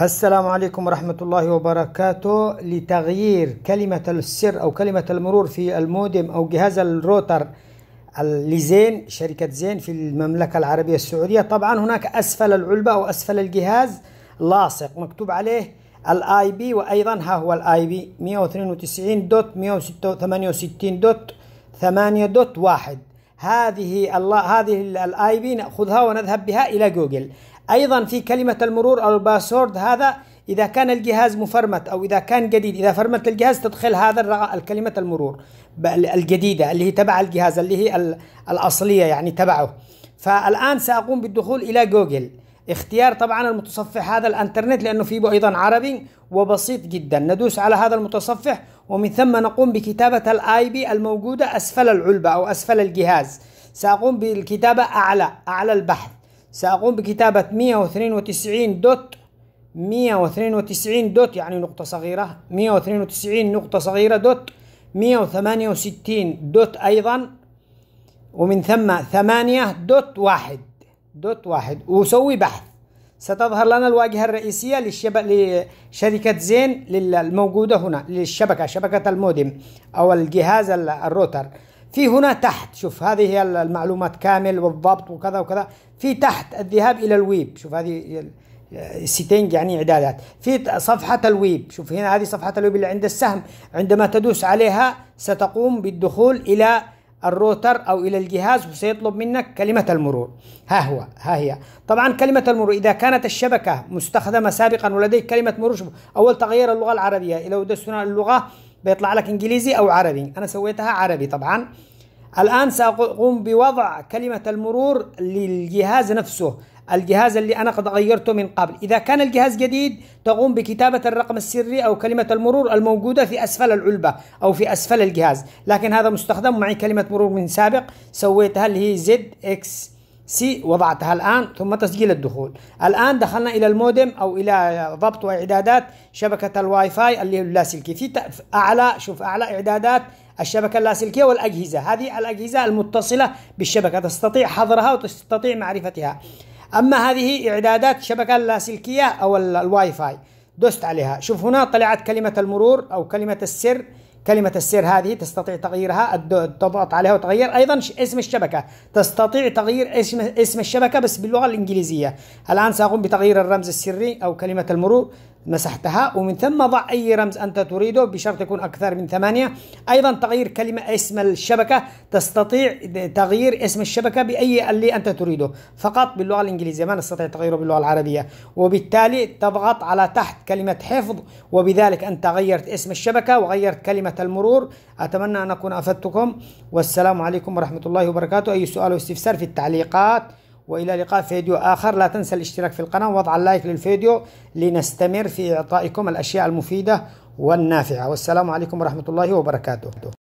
السلام عليكم ورحمة الله وبركاته لتغيير كلمة السر أو كلمة المرور في المودم أو جهاز الروتر لزين شركة زين في المملكة العربية السعودية طبعا هناك أسفل العلبة أو أسفل الجهاز لاصق مكتوب عليه الاي بي وايضا ها هو الاي بي 192.168.8.1 هذه الله هذه الاي بي ناخذها ونذهب بها الى جوجل أيضا في كلمة المرور أو الباسورد هذا إذا كان الجهاز مفرمت أو إذا كان جديد إذا فرمت الجهاز تدخل هذا الكلمة المرور الجديدة اللي هي تبع الجهاز اللي هي الأصلية يعني تبعه فالآن سأقوم بالدخول إلى جوجل اختيار طبعا المتصفح هذا الانترنت لانه فيه ايضا عربي وبسيط جدا ندوس على هذا المتصفح ومن ثم نقوم بكتابه الاي بي الموجوده اسفل العلبه او اسفل الجهاز ساقوم بالكتابه اعلى اعلى البحث سأقوم بكتابة 192 دوت 192 دوت يعني نقطة صغيرة 192 نقطة صغيرة دوت 168 دوت أيضا ومن ثم 8 دوت 1 دوت 1 وسوي بحث ستظهر لنا الواجهة الرئيسية للشب... لشركة زين الموجودة هنا للشبكة شبكة المودم أو الجهاز الروتر في هنا تحت شوف هذه هي المعلومات كامل والضبط وكذا وكذا في تحت الذهاب الى الويب شوف هذه سيتنج يعني اعدادات في صفحة الويب شوف هنا هذه صفحة الويب اللي عند السهم عندما تدوس عليها ستقوم بالدخول الى الروتر او الى الجهاز وسيطلب منك كلمه المرور ها هو ها هي طبعا كلمه المرور اذا كانت الشبكه مستخدمه سابقا ولديك كلمه مرور اول تغيير اللغه العربيه لو دسنا اللغه بيطلع لك انجليزي او عربي انا سويتها عربي طبعا الان ساقوم بوضع كلمه المرور للجهاز نفسه الجهاز اللي انا قد غيرته من قبل اذا كان الجهاز جديد تقوم بكتابه الرقم السري او كلمه المرور الموجوده في اسفل العلبه او في اسفل الجهاز لكن هذا مستخدم معي كلمه مرور من سابق سويتها اللي هي زد اكس سي وضعتها الآن ثم تسجيل الدخول الآن دخلنا إلى المودم أو إلى ضبط وإعدادات شبكة الواي فاي اللي اللاسلكي في أعلى شوف أعلى إعدادات الشبكة اللاسلكية والأجهزة هذه الأجهزة المتصلة بالشبكة تستطيع حظرها وتستطيع معرفتها أما هذه إعدادات الشبكة اللاسلكية أو الواي فاي دوست عليها شوف هنا طلعت كلمة المرور أو كلمة السر كلمة السير هذه تستطيع تغييرها تضغط عليها وتغير أيضا اسم الشبكة تستطيع تغيير اسم اسم الشبكة بس باللغة الإنجليزية الآن سأقوم بتغيير الرمز السري أو كلمة المرور مسحتها ومن ثم ضع أي رمز أنت تريده بشرط يكون أكثر من ثمانية أيضا تغيير كلمة اسم الشبكة تستطيع تغيير اسم الشبكة بأي اللي أنت تريده فقط باللغة الإنجليزية ما نستطيع تغييره باللغة العربية وبالتالي تضغط على تحت كلمة حفظ وبذلك أنت غيرت اسم الشبكة وغيرت كلمة المرور أتمنى أن أكون أفدتكم والسلام عليكم ورحمة الله وبركاته أي سؤال واستفسار في التعليقات والى لقاء فيديو اخر لا تنسى الاشتراك في القناه ووضع اللايك للفيديو لنستمر في اعطائكم الاشياء المفيده والنافعه والسلام عليكم ورحمه الله وبركاته